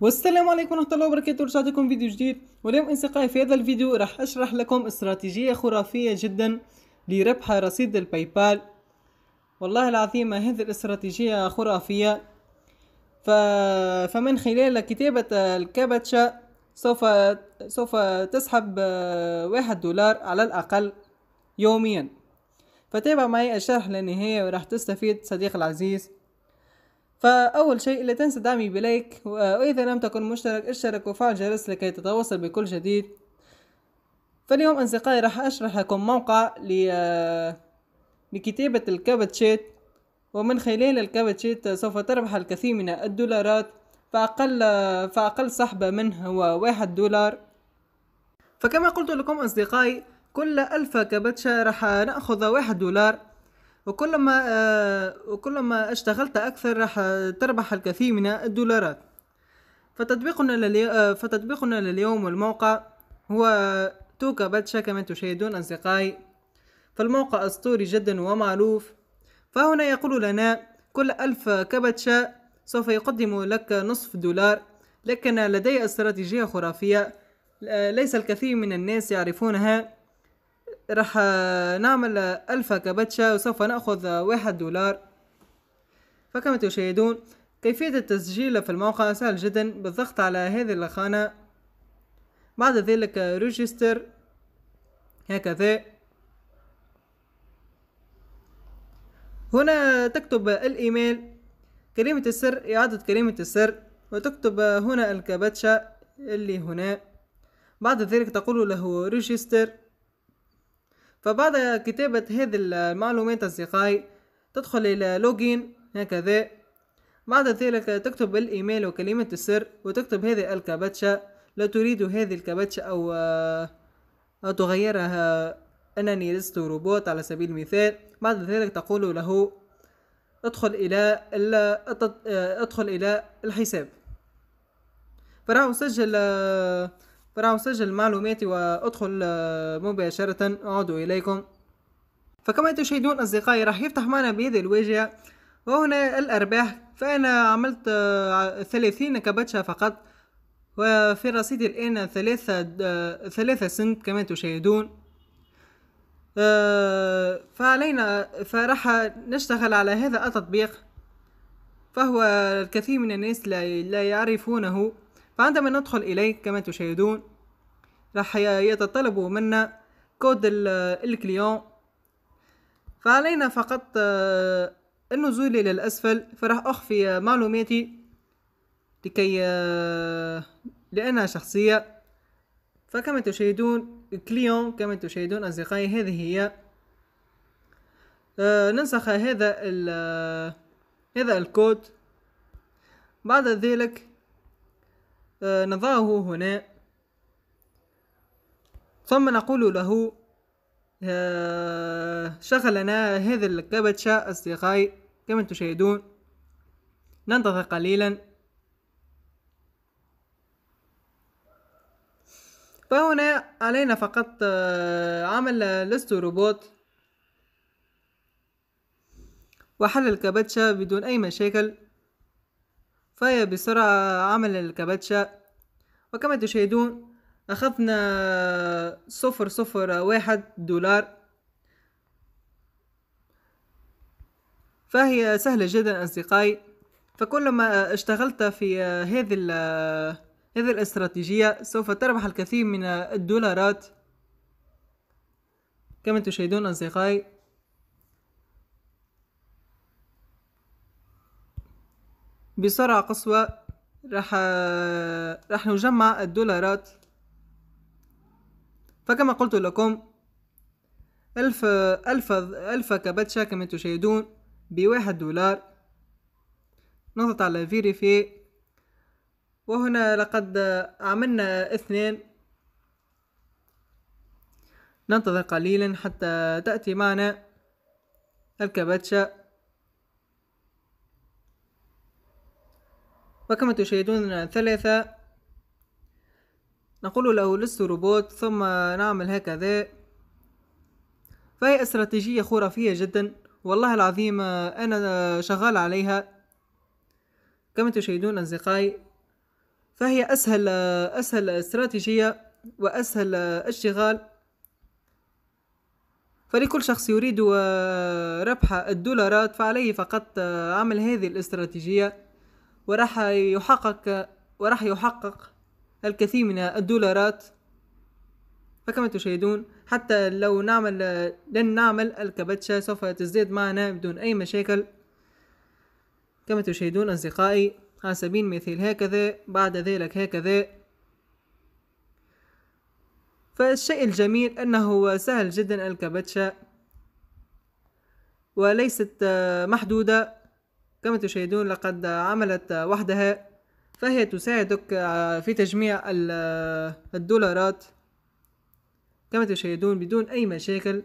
والسلام عليكم ورحمة الله وبركاته رجعت لكم فيديو جديد واليوم أصدقائي في هذا الفيديو راح أشرح لكم استراتيجية خرافية جدا لربح رصيد الباي بال والله العظيم هذه الاستراتيجية خرافية ف... فمن خلال كتابة الكابتشا سوف سوف تسحب آه، واحد دولار على الأقل يوميا فتابع معي الشرح للنهاية وراح تستفيد صديق العزيز فأول شيء لا تنسى دعمي بلايك وإذا لم تكن مشترك اشترك وفعل جرس لكي تتواصل بكل جديد فاليوم أصدقائي راح أشرح لكم موقع لكتابة الكابتشات ومن خلال الكابتشات سوف تربح الكثير من الدولارات فأقل, فأقل سحبة منه هو واحد دولار فكما قلت لكم أصدقائي كل ألف كابتشا راح نأخذ واحد دولار وكلما آه، وكلما اشتغلت أكثر راح تربح الكثير من الدولارات فتطبيقنا آه، فتطبيقنا لليوم والموقع هو توكا باتشا كما تشاهدون أصدقائي فالموقع أسطوري جدا ومعروف فهنا يقول لنا كل ألف كبتشا سوف يقدم لك نصف دولار لكن لدي استراتيجية خرافية آه، ليس الكثير من الناس يعرفونها راح نعمل ألف كابتشا وسوف نأخذ واحد دولار فكما تشاهدون كيفية التسجيل في الموقع سهل جدا بالضغط على هذه الخانة بعد ذلك ريجستر هكذا هنا تكتب الإيميل كلمة السر إعادة كلمة السر وتكتب هنا الكابتشا اللي هنا بعد ذلك تقول له ريجستر فبعد كتابة هذه المعلومات أصدقائي تدخل إلى لوجين هكذا بعد ذلك تكتب الإيميل وكلمة السر وتكتب هذه الكابتشا لا تريد هذه الكابتشا أو, أو تغيرها أنني لست روبوت على سبيل المثال بعد ذلك تقول له ادخل إلى ادخل إلى الحساب فراح سجل راهو سجل معلوماتي وادخل آه، مباشرة اعود اليكم فكما تشاهدون اصدقائي راح يفتح معنا بهذه الواجهة وهنا الارباح فانا عملت آه، ثلاثين كباتشا فقط وفي رصيدي الان ثلاثة آه، ثلاثة سنت كما تشاهدون فعلينا فراح نشتغل على هذا التطبيق فهو الكثير من الناس لا يعرفونه فعندما ندخل إليه كما تشاهدون راح يتطلب منا كود الكليون فعلينا فقط النزول آه، إلى الأسفل فراح أخفي معلوماتي لكي آه، لأنها شخصية فكما تشاهدون كليون كما تشاهدون أصدقائي هذه هي آه، ننسخ هذا هذا الكود بعد ذلك آه، نضعه هنا ثم نقول له آه، شغلنا هذا الكبتشة أصدقائي كما تشاهدون ننتظر قليلا فهنا علينا فقط آه، عمل لست روبوت وحل الكبتشة بدون أي مشاكل فهي بسرعة عمل الكباتشا وكما تشاهدون أخذنا صفر صفر واحد دولار فهي سهلة جدا أصدقائي فكلما اشتغلت في هذه هذه الاستراتيجية سوف تربح الكثير من الدولارات كما تشاهدون أصدقائي بسرعة قصوى راح راح نجمع الدولارات فكما قلت لكم ألف ألف ألف كباتشا كما تشاهدون بواحد دولار نضغط على فيريفي وهنا لقد عملنا اثنين ننتظر قليلا حتى تأتي معنا الكباتشا وكما تشاهدون ثلاثة نقول له لست روبوت ثم نعمل هكذا فهي استراتيجية خرافية جدا والله العظيم أنا شغال عليها كما تشاهدون أصدقائي فهي أسهل أسهل استراتيجية وأسهل اشتغال فلكل شخص يريد ربح الدولارات فعليه فقط عمل هذه الاستراتيجية وراح يحقق وراح يحقق الكثير من الدولارات فكما تشاهدون حتى لو نعمل لن نعمل الكبتشة سوف تزداد معنا بدون أي مشاكل كما تشاهدون أصدقائي على سبيل المثال هكذا بعد ذلك هكذا فالشيء الجميل أنه سهل جدا الكبتشة وليست محدودة كما تشاهدون لقد عملت وحدها فهي تساعدك في تجميع الدولارات كما تشاهدون بدون أي مشاكل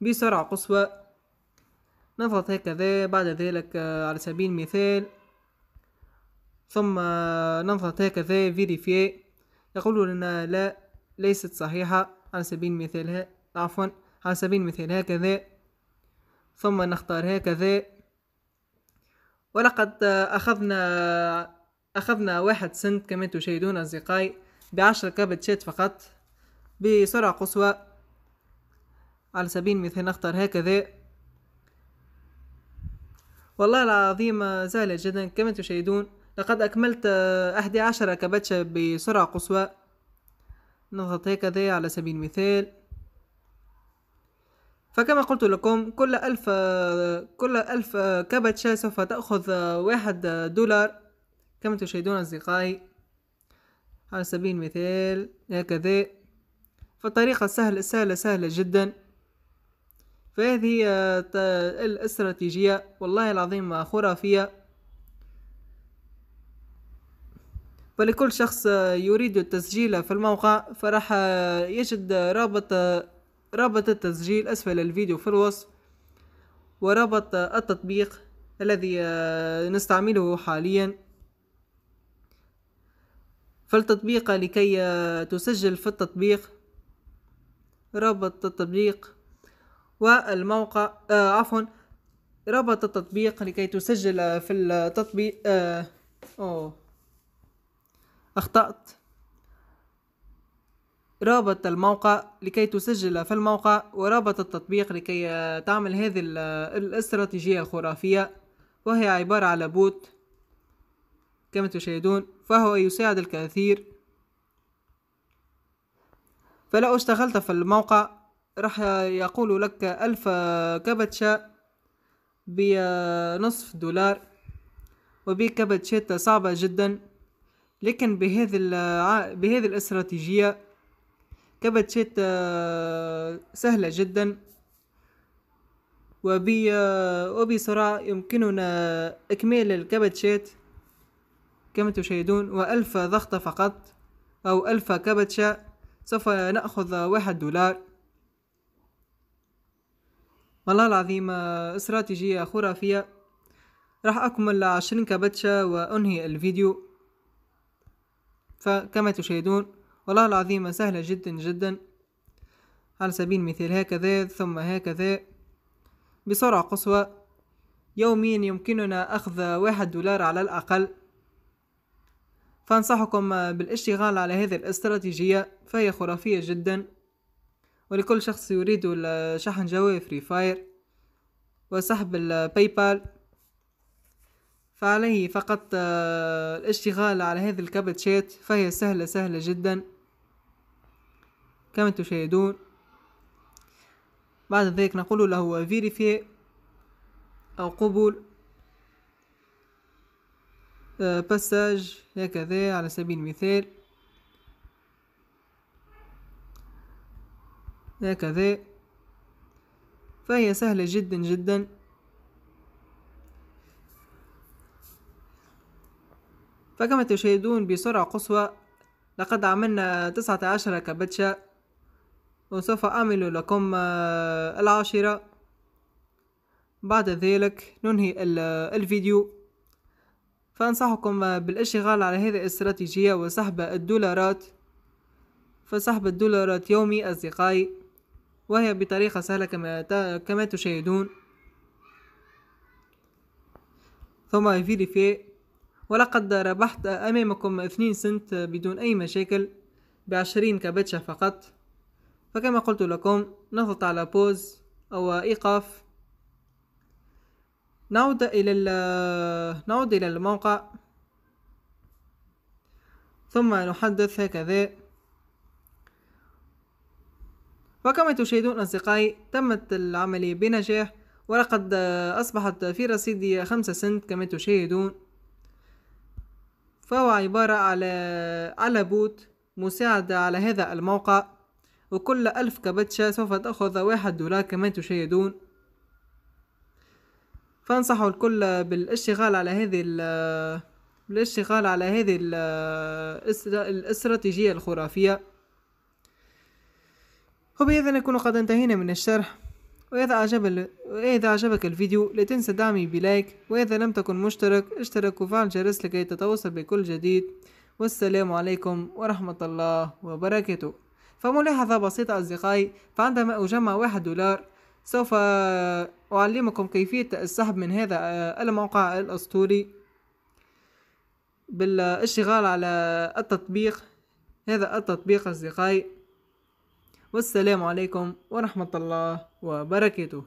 بسرعة قصوى نضغط هكذا بعد ذلك على سبيل المثال ثم نضغط هكذا فيريفي يقول لنا لا ليست صحيحة على سبيل المثال عفوا على سبيل المثال هكذا ثم نختار هكذا ولقد أخذنا أخذنا واحد سنت كما تشاهدون أصدقائي بعشر شات فقط بسرعة قصوى على سبيل المثال نختار هكذا والله العظيم سهلة جدا كما تشاهدون لقد أكملت أحدي عشر كبتشة بسرعة قصوى نضغط هكذا على سبيل المثال فكما قلت لكم كل ألف كل ألف كبتشة سوف تأخذ واحد دولار كما تشاهدون أصدقائي على سبيل المثال هكذا فالطريقة سهلة سهلة سهلة جدا فهذه الاستراتيجية والله العظيم خرافية فلكل شخص يريد التسجيل في الموقع فراح يجد رابط رابط التسجيل أسفل الفيديو في الوصف ورابط التطبيق الذي آه، نستعمله حاليا فالتطبيق لكي آه، تسجل في التطبيق رابط التطبيق والموقع آه عفوا رابط التطبيق لكي تسجل في التطبيق آه أوه. أخطأت رابط الموقع لكي تسجل في الموقع ورابط التطبيق لكي تعمل هذه الاستراتيجية الخرافية وهي عبارة على بوت كما تشاهدون فهو يساعد الكثير فلو اشتغلت في الموقع راح يقول لك ألف كبتشة بنصف دولار وبكبتشات صعبة جدا لكن بهذه بهذه الاستراتيجية كبت شيت آه، سهلة جدا وبسرعة آه، يمكننا إكمال الكبت شيت كما تشاهدون وألف ضغطة فقط أو ألف كبتشة سوف نأخذ واحد دولار والله العظيم آه، استراتيجية خرافية راح أكمل عشرين كبتشة وأنهي الفيديو فكما تشاهدون والله العظيم سهلة جدا جدا على سبيل المثال هكذا ثم هكذا بسرعة قصوى يوميا يمكننا أخذ واحد دولار على الأقل فأنصحكم بالاشتغال على هذه الاستراتيجية فهي خرافية جدا ولكل شخص يريد شحن جوال فري فاير وسحب الباي بال فعليه فقط آه، الاشتغال على هذه الكابتشات فهي سهلة سهلة جدا كما تشاهدون بعد ذلك نقول له فيريفي أو قبول باساج آه، هكذا على سبيل المثال هكذا فهي سهلة جدا جدا فكما تشاهدون بسرعة قصوى لقد عملنا تسعة عشر كبتشة وسوف أعمل لكم آه، العاشرة بعد ذلك ننهي الفيديو فأنصحكم بالاشتغال على هذه الاستراتيجية وسحب الدولارات فسحب الدولارات يومي أصدقائي وهي بطريقة سهلة كما, كما تشاهدون ثم في ولقد ربحت أمامكم 2 سنت بدون أي مشاكل بعشرين كابتشا فقط فكما قلت لكم نضغط على بوز أو إيقاف نعود إلى نعود إلى الموقع ثم نحدث هكذا وكما تشاهدون أصدقائي تمت العملية بنجاح ولقد أصبحت في رصيدي خمسة سنت كما تشاهدون فهو عبارة على على بوت مساعدة على هذا الموقع وكل ألف كبتشة سوف تأخذ واحد دولار كما تشاهدون فأنصح الكل بالاشتغال على هذه بالاشتغال على هذه الاستراتيجية الخرافية وبهذا نكون قد انتهينا من الشرح وإذا, أعجب وإذا أعجبك الفيديو لا تنسى دعمي بلايك وإذا لم تكن مشترك اشترك وفعل الجرس لكي تتوصل بكل جديد والسلام عليكم ورحمة الله وبركاته فملاحظة بسيطة أصدقائي فعندما أجمع واحد دولار سوف أعلمكم كيفية السحب من هذا آه، الموقع الأسطوري بالاشتغال على التطبيق هذا التطبيق أصدقائي والسلام عليكم ورحمة الله وبركاته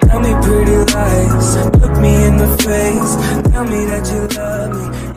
Tell me pretty lies, look me in the face, tell me that you love me